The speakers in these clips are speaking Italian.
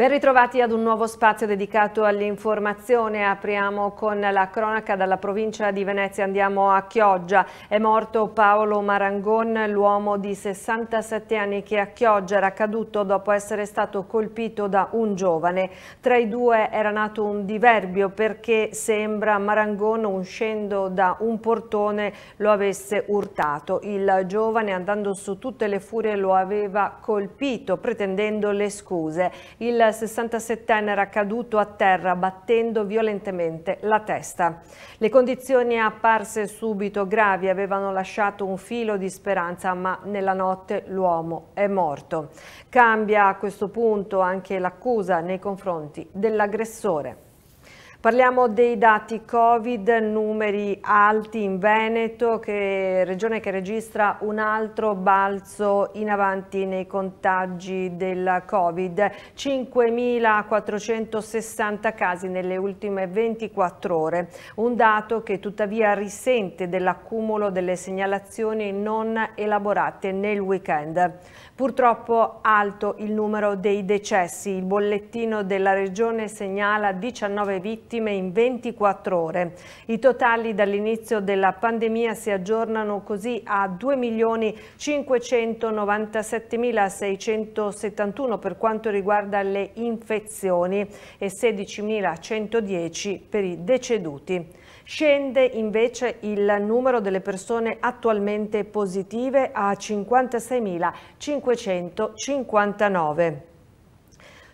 Ben ritrovati ad un nuovo spazio dedicato all'informazione. Apriamo con la cronaca dalla provincia di Venezia. Andiamo a Chioggia. È morto Paolo Marangon, l'uomo di 67 anni che a Chioggia era caduto dopo essere stato colpito da un giovane. Tra i due era nato un diverbio perché sembra Marangon, uscendo da un portone, lo avesse urtato. Il giovane, andando su tutte le furie, lo aveva colpito, pretendendo le scuse. Il 67enne era caduto a terra battendo violentemente la testa. Le condizioni apparse subito gravi avevano lasciato un filo di speranza ma nella notte l'uomo è morto. Cambia a questo punto anche l'accusa nei confronti dell'aggressore. Parliamo dei dati Covid, numeri alti in Veneto, che, regione che registra un altro balzo in avanti nei contagi del Covid. 5.460 casi nelle ultime 24 ore, un dato che tuttavia risente dell'accumulo delle segnalazioni non elaborate nel weekend. Purtroppo alto il numero dei decessi, il bollettino della regione segnala 19 vittime vittime in 24 ore. I totali dall'inizio della pandemia si aggiornano così a 2.597.671 per quanto riguarda le infezioni e 16.110 per i deceduti. Scende invece il numero delle persone attualmente positive a 56.559.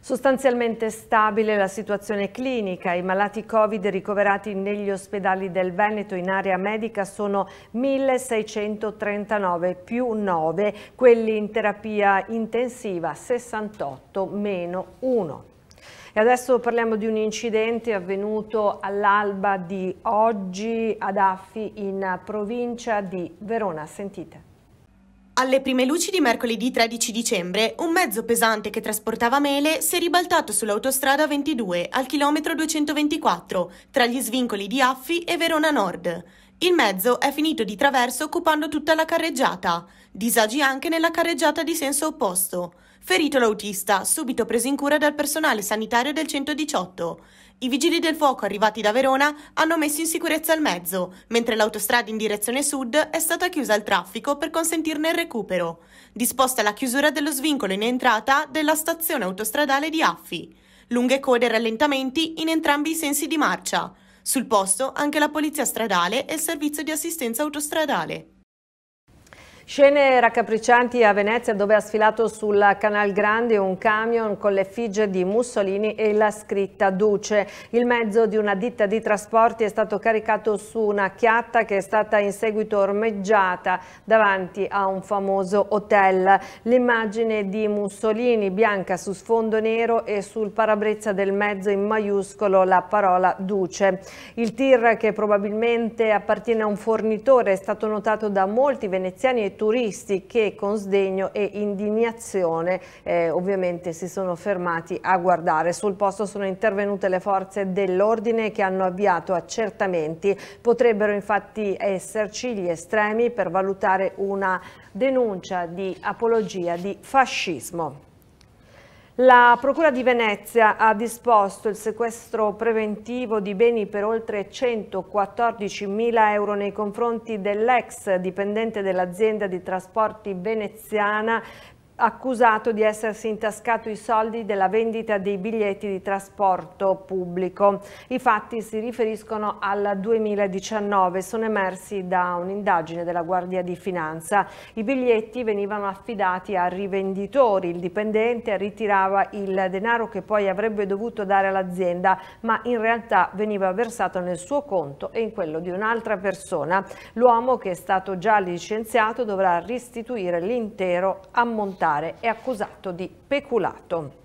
Sostanzialmente stabile la situazione clinica, i malati Covid ricoverati negli ospedali del Veneto in area medica sono 1639 più 9, quelli in terapia intensiva 68 meno 1. E adesso parliamo di un incidente avvenuto all'alba di oggi ad Affi in provincia di Verona. Sentite. Alle prime luci di mercoledì 13 dicembre, un mezzo pesante che trasportava mele si è ribaltato sull'autostrada 22 al chilometro 224 tra gli svincoli di Affi e Verona Nord. Il mezzo è finito di traverso occupando tutta la carreggiata. Disagi anche nella carreggiata di senso opposto. Ferito l'autista, subito preso in cura dal personale sanitario del 118. I vigili del fuoco arrivati da Verona hanno messo in sicurezza il mezzo, mentre l'autostrada in direzione sud è stata chiusa al traffico per consentirne il recupero. Disposta la chiusura dello svincolo in entrata della stazione autostradale di Affi. Lunghe code e rallentamenti in entrambi i sensi di marcia. Sul posto anche la polizia stradale e il servizio di assistenza autostradale. Scene raccapriccianti a Venezia dove ha sfilato sul Canal Grande un camion con l'effigie di Mussolini e la scritta Duce. Il mezzo di una ditta di trasporti è stato caricato su una chiatta che è stata in seguito ormeggiata davanti a un famoso hotel. L'immagine di Mussolini bianca su sfondo nero e sul parabrezza del mezzo in maiuscolo la parola Duce. Il tir che probabilmente appartiene a un fornitore è stato notato da molti veneziani e turisti che con sdegno e indignazione eh, ovviamente si sono fermati a guardare. Sul posto sono intervenute le forze dell'ordine che hanno avviato accertamenti. Potrebbero infatti esserci gli estremi per valutare una denuncia di apologia di fascismo. La Procura di Venezia ha disposto il sequestro preventivo di beni per oltre 114 mila euro nei confronti dell'ex dipendente dell'azienda di trasporti veneziana accusato di essersi intascato i soldi della vendita dei biglietti di trasporto pubblico. I fatti si riferiscono al 2019, sono emersi da un'indagine della Guardia di Finanza. I biglietti venivano affidati a rivenditori, il dipendente ritirava il denaro che poi avrebbe dovuto dare all'azienda, ma in realtà veniva versato nel suo conto e in quello di un'altra persona. L'uomo che è stato già licenziato dovrà restituire l'intero ammontare parlamentare è accusato di peculato.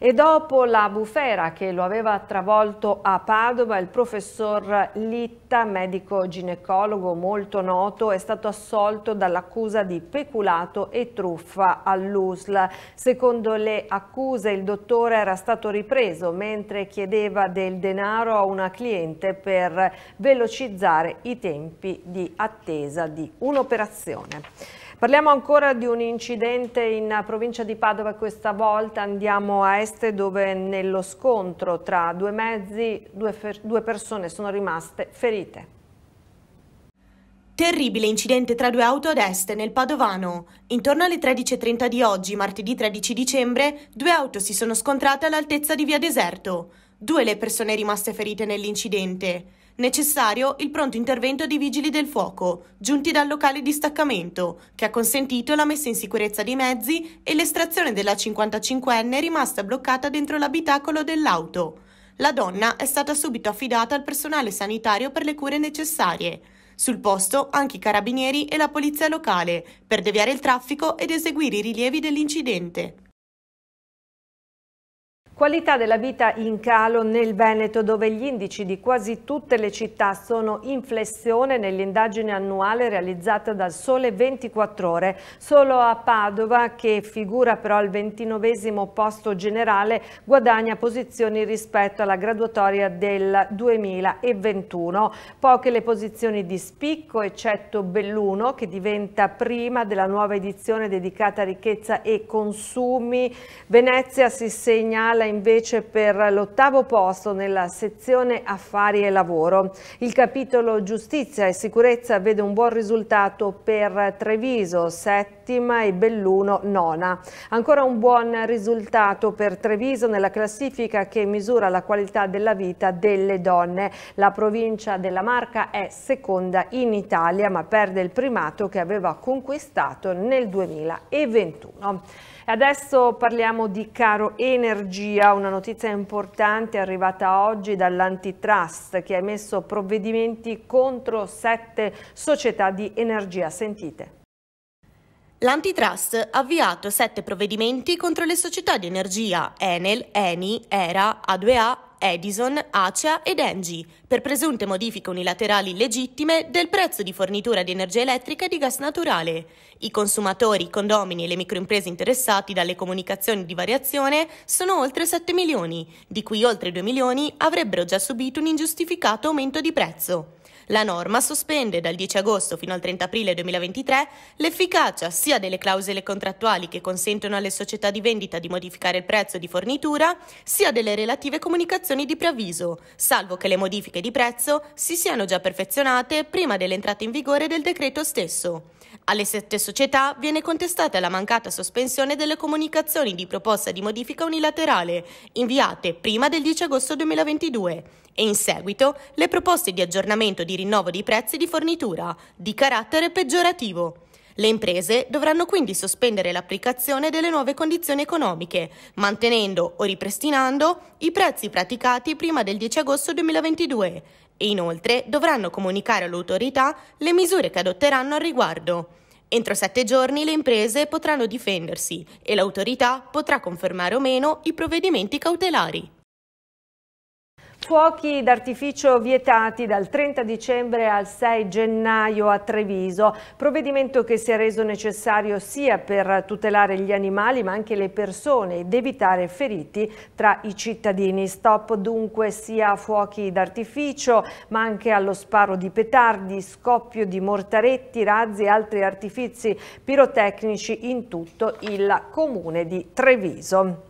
E dopo la bufera che lo aveva travolto a Padova, il professor Litta, medico ginecologo molto noto, è stato assolto dall'accusa di peculato e truffa all'USL. Secondo le accuse il dottore era stato ripreso mentre chiedeva del denaro a una cliente per velocizzare i tempi di attesa di un'operazione. Parliamo ancora di un incidente in provincia di Padova, questa volta andiamo a Est dove nello scontro tra due mezzi due, due persone sono rimaste ferite. Terribile incidente tra due auto ad est nel Padovano. Intorno alle 13.30 di oggi, martedì 13 dicembre, due auto si sono scontrate all'altezza di via Deserto. Due le persone rimaste ferite nell'incidente necessario il pronto intervento di vigili del fuoco, giunti dal locale distaccamento, che ha consentito la messa in sicurezza dei mezzi e l'estrazione della 55enne rimasta bloccata dentro l'abitacolo dell'auto. La donna è stata subito affidata al personale sanitario per le cure necessarie. Sul posto anche i carabinieri e la polizia locale per deviare il traffico ed eseguire i rilievi dell'incidente. Qualità della vita in calo nel Veneto dove gli indici di quasi tutte le città sono in flessione nell'indagine annuale realizzata dal Sole 24 ore. Solo a Padova, che figura però al 29 posto generale, guadagna posizioni rispetto alla graduatoria del 2021. Poche le posizioni di spicco, eccetto Belluno che diventa prima della nuova edizione dedicata a ricchezza e consumi. Venezia si segnala invece per l'ottavo posto nella sezione Affari e Lavoro. Il capitolo Giustizia e Sicurezza vede un buon risultato per Treviso, settima e Belluno nona. Ancora un buon risultato per Treviso nella classifica che misura la qualità della vita delle donne. La provincia della Marca è seconda in Italia ma perde il primato che aveva conquistato nel 2021. Adesso parliamo di caro energia Energia, una notizia importante arrivata oggi dall'antitrust che ha emesso provvedimenti contro sette società di energia. Sentite. L'antitrust ha avviato sette provvedimenti contro le società di energia Enel, Eni, Era, A2A Edison, Acea ed Engie per presunte modifiche unilaterali legittime del prezzo di fornitura di energia elettrica e di gas naturale. I consumatori, i condomini e le microimprese interessati dalle comunicazioni di variazione sono oltre 7 milioni, di cui oltre 2 milioni avrebbero già subito un ingiustificato aumento di prezzo. La norma sospende dal 10 agosto fino al 30 aprile 2023 l'efficacia sia delle clausole contrattuali che consentono alle società di vendita di modificare il prezzo di fornitura, sia delle relative comunicazioni di preavviso, salvo che le modifiche di prezzo si siano già perfezionate prima dell'entrata in vigore del decreto stesso. Alle sette società viene contestata la mancata sospensione delle comunicazioni di proposta di modifica unilaterale, inviate prima del 10 agosto 2022, e in seguito le proposte di aggiornamento di rinnovo di prezzi di fornitura, di carattere peggiorativo. Le imprese dovranno quindi sospendere l'applicazione delle nuove condizioni economiche, mantenendo o ripristinando i prezzi praticati prima del 10 agosto 2022 e inoltre dovranno comunicare all'autorità le misure che adotteranno al riguardo. Entro sette giorni le imprese potranno difendersi e l'autorità potrà confermare o meno i provvedimenti cautelari. Fuochi d'artificio vietati dal 30 dicembre al 6 gennaio a Treviso, provvedimento che si è reso necessario sia per tutelare gli animali ma anche le persone ed evitare feriti tra i cittadini. Stop dunque sia a fuochi d'artificio ma anche allo sparo di petardi, scoppio di mortaretti, razzi e altri artifici pirotecnici in tutto il comune di Treviso.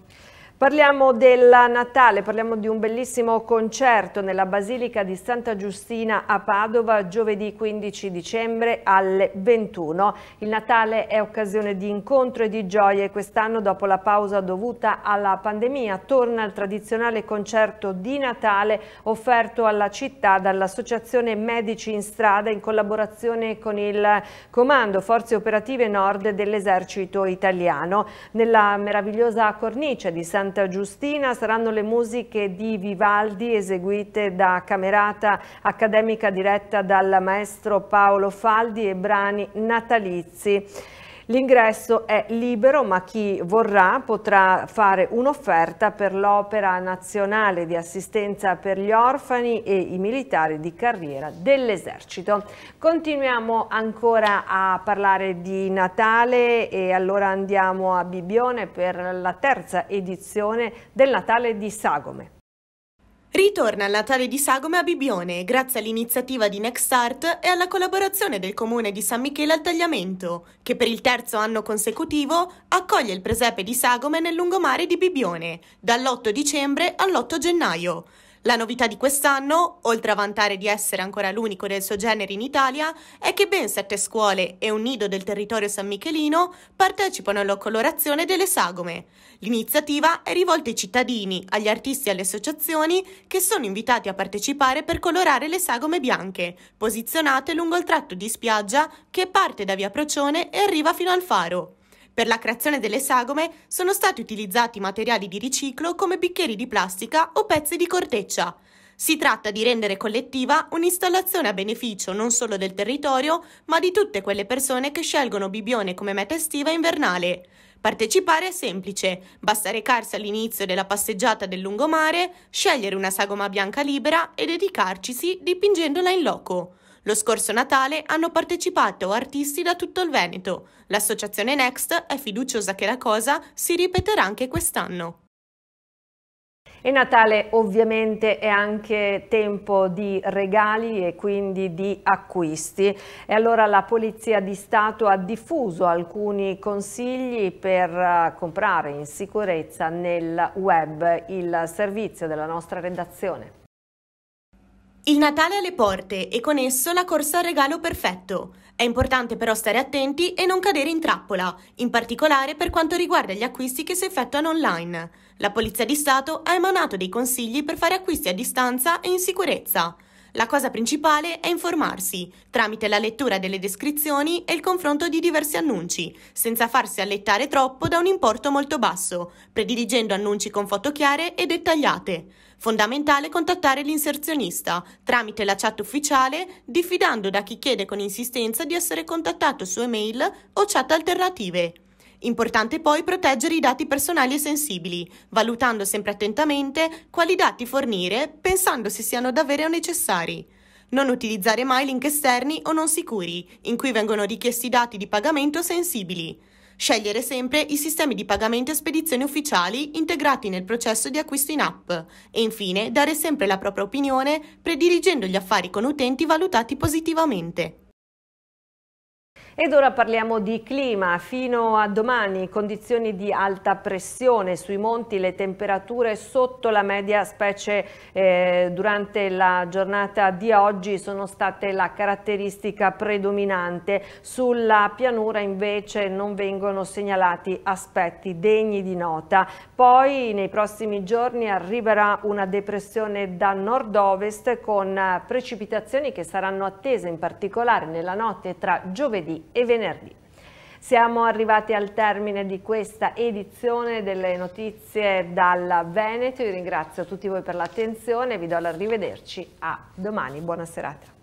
Parliamo del Natale, parliamo di un bellissimo concerto nella Basilica di Santa Giustina a Padova giovedì 15 dicembre alle 21. Il Natale è occasione di incontro e di gioie. quest'anno dopo la pausa dovuta alla pandemia torna il tradizionale concerto di Natale offerto alla città dall'Associazione Medici in Strada in collaborazione con il Comando Forze Operative Nord dell'Esercito Italiano. Nella meravigliosa cornice di San Santa Giustina saranno le musiche di Vivaldi eseguite da Camerata Accademica diretta dal maestro Paolo Faldi e brani natalizi. L'ingresso è libero ma chi vorrà potrà fare un'offerta per l'Opera Nazionale di Assistenza per gli Orfani e i Militari di Carriera dell'Esercito. Continuiamo ancora a parlare di Natale e allora andiamo a Bibione per la terza edizione del Natale di Sagome. Ritorna il Natale di Sagome a Bibione grazie all'iniziativa di Nextart e alla collaborazione del comune di San Michele al Tagliamento, che per il terzo anno consecutivo accoglie il presepe di Sagome nel lungomare di Bibione, dall'8 dicembre all'8 gennaio. La novità di quest'anno, oltre a vantare di essere ancora l'unico del suo genere in Italia, è che ben sette scuole e un nido del territorio san michelino partecipano alla colorazione delle sagome. L'iniziativa è rivolta ai cittadini, agli artisti e alle associazioni che sono invitati a partecipare per colorare le sagome bianche, posizionate lungo il tratto di spiaggia che parte da via Procione e arriva fino al faro. Per la creazione delle sagome sono stati utilizzati materiali di riciclo come bicchieri di plastica o pezzi di corteccia. Si tratta di rendere collettiva un'installazione a beneficio non solo del territorio, ma di tutte quelle persone che scelgono Bibione come meta estiva e invernale. Partecipare è semplice, basta recarsi all'inizio della passeggiata del lungomare, scegliere una sagoma bianca libera e dedicarcisi dipingendola in loco. Lo scorso Natale hanno partecipato artisti da tutto il Veneto. L'associazione Next è fiduciosa che la cosa si ripeterà anche quest'anno. E Natale ovviamente è anche tempo di regali e quindi di acquisti e allora la Polizia di Stato ha diffuso alcuni consigli per eh, comprare in sicurezza nel web il servizio della nostra redazione. Il Natale alle porte e con esso la corsa al regalo perfetto. È importante però stare attenti e non cadere in trappola, in particolare per quanto riguarda gli acquisti che si effettuano online. La Polizia di Stato ha emanato dei consigli per fare acquisti a distanza e in sicurezza. La cosa principale è informarsi, tramite la lettura delle descrizioni e il confronto di diversi annunci, senza farsi allettare troppo da un importo molto basso, prediligendo annunci con foto chiare e dettagliate. Fondamentale contattare l'inserzionista tramite la chat ufficiale, diffidando da chi chiede con insistenza di essere contattato su email o chat alternative. Importante poi proteggere i dati personali e sensibili, valutando sempre attentamente quali dati fornire, pensando se siano davvero necessari. Non utilizzare mai link esterni o non sicuri, in cui vengono richiesti dati di pagamento sensibili. Scegliere sempre i sistemi di pagamento e spedizione ufficiali integrati nel processo di acquisto in app. E infine dare sempre la propria opinione prediligendo gli affari con utenti valutati positivamente. Ed ora parliamo di clima. Fino a domani condizioni di alta pressione sui monti, le temperature sotto la media, specie eh, durante la giornata di oggi, sono state la caratteristica predominante. Sulla pianura invece non vengono segnalati aspetti degni di nota. Poi nei prossimi giorni arriverà una depressione da nord-ovest con precipitazioni che saranno attese in particolare nella notte tra giovedì e venerdì. Siamo arrivati al termine di questa edizione delle notizie dal Veneto. Io ringrazio tutti voi per l'attenzione e vi do l'arrivederci a domani. Buona serata.